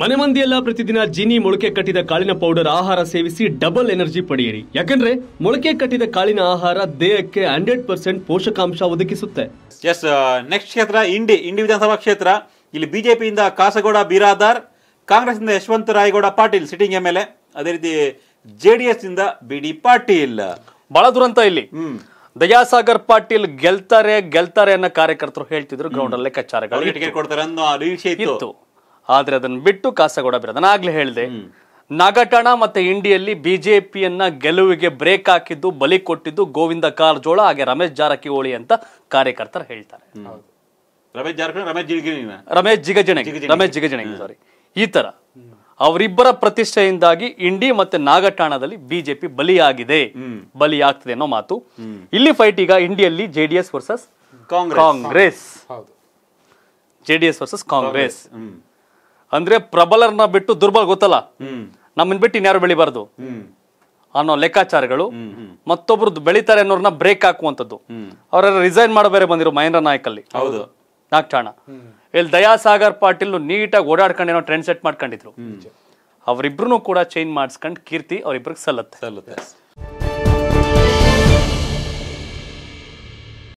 ಮನೆ ಮಂದಿಯೆಲ್ಲ ಪ್ರತಿದಿನ ಜೀನಿ ಮೊಳಕೆ ಕಟ್ಟಿದ ಕಾಳಿನ ಪೌಡರ್ ಆಹಾರ ಸೇವಿಸಿ ಡಬಲ್ ಎನರ್ಜಿ ಪಡೆಯಿರಿ ಯಾಕಂದ್ರೆ ಮೊಳಕೆ ಕಟ್ಟಿದ ಕಾಳಿನ ಆಹಾರ ದೇಹಕ್ಕೆ ಹಂಡ್ರೆಡ್ ಪರ್ಸೆಂಟ್ ಪೋಷಕಾಂಶ ಒದಗಿಸುತ್ತೆ ಎಸ್ ನೆಕ್ಸ್ಟ್ uh, ಕ್ಷೇತ್ರ ಇಂಡಿ ಇಂಡಿ ವಿಧಾನಸಭಾ ಕ್ಷೇತ್ರ ಇಲ್ಲಿ ಬಿಜೆಪಿಯಿಂದ ಕಾಸಗೌಡ ಬೀರಾದಾರ್ ಇಂದ Yashwant Raigouda Patil sitting M L A ಅದೇ ರೀತಿ ಜೆ ಡಿ ಎಸ್ ಇಂದ ಬಿ ಡಿ ಪಾಟೀಲ್ ಬಹಳ ದುರಂತ ಇಲ್ಲಿ ದಯಾಸಾಗರ್ ಪಾಟೀಲ್ ಗೆಲ್ತಾರೆ ಗೆಲ್ತಾರೆ ಅನ್ನೋ ಕಾರ್ಯಕರ್ತರು ಹೇಳ್ತಿದ್ರು ಗ್ರೌಂಡ್ ಅಲ್ಲಿ ಲೆಕ್ಕಾಚಾರಗಳು ಟಿಕೆಟ್ ಕೊಡ್ತಾರೆ ಅನ್ನೋ ನಿರೀಕ್ಷೆ ಇತ್ತು ಆದ್ರೆ ಅದನ್ನ ಬಿಟ್ಟು ಕಾಸಗೌಡ ನಾನು ಆಗ್ಲೇ ಹೇಳಿದೆ ನಾಗಟಾಣ ಮತ್ತೆ ಇಂಡಿಯಲ್ಲಿ ಬಿಜೆಪಿಯನ್ನ ಗೆಲುವಿಗೆ ಬ್ರೇಕ್ ಹಾಕಿದ್ದು ಬಲಿ ಕೊಟ್ಟಿದ್ದು ಗೋವಿಂದ ಕಾರಜೋಳ ಹಾಗೆ ರಮೇಶ್ ಜಾರಕಿಹೊಳಿ ಅಂತ ಕಾರ್ಯಕರ್ತರು ಹೇಳ್ತಾರೆ ರಮೇಶ್ ರಮೇಶ್ ರಮೇಶ್ ಜಿಗಜಣೆ ಸಾರಿ ಈ ತರ ಅವರಿಬ್ಬರ ಪ್ರತಿಷ್ಠೆಯಿಂದಾಗಿ ಇಂಡಿ ಮತ್ತೆ ನಾಗಠಾಣದಲ್ಲಿ ಬಿಜೆಪಿ ಬಲಿಯಾಗಿದೆ ಬಲಿಯಾಗ್ತದೆ ಅನ್ನೋ ಮಾತು ಇಲ್ಲಿ ಫೈಟ್ ಈಗ ಇಂಡಿಯಲ್ಲಿ JDS versus Congress JDS versus Congress ಅಂದ್ರೆ ಪ್ರಬಲರನ್ನ ಬಿಟ್ಟು ದುರ್ಬಲ ಗೊತ್ತಲ್ಲ ನಮ್ಮನ್ನ ಬಿಟ್ಟು ಇನ್ಯಾರು ಬೆಳಿಬಾರ್ದು ಅನ್ನೋ ಲೆಕ್ಕಾಚಾರಗಳು ಮತ್ತೊಬ್ರದ್ದು ಬೆಳಿತಾರೆ ಅನ್ನೋರ್ನ ಬ್ರೇಕ್ ಹಾಕುವಂತದ್ದು ಅವರ ರಿಸೈನ್ ಮಾಡೋ ಬೇರೆ ಬಂದಿರೋ ಮಹೇಂದ್ರ ನಾಯಕಲ್ಲಿ ಹೌದು ನಾಗ್ಠಾಣ ಇಲ್ಲಿ ದಯಾಸಾಗರ್ ಪಾಟೀಲ್ ನೀಟಾಗಿ ಓಡಾಡ್ಕೊಂಡು ಏನೋ ಟ್ರೆಂಡ್ ಸೆಟ್ ಮಾಡ್ಕೊಂಡಿದ್ರು ಅವರಿಬ್ರು ಕೂಡ ಚೇಂಜ್ ಮಾಡಿಸ್ಕೊಂಡು ಕೀರ್ತಿ ಅವರಿಬ್ರಿಗೆ ಸಲ್ಲತ್ತೆ ಸಲ್ಲತ್ತೆ